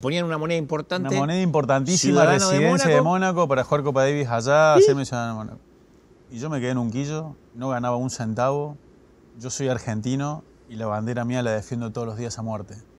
Ponían una moneda importante. Una moneda importantísima, residencia de Mónaco. para jugar Copa Davis allá, hacerme de Y yo me quedé en un quillo, no ganaba un centavo. Yo soy argentino y la bandera mía la defiendo todos los días a muerte.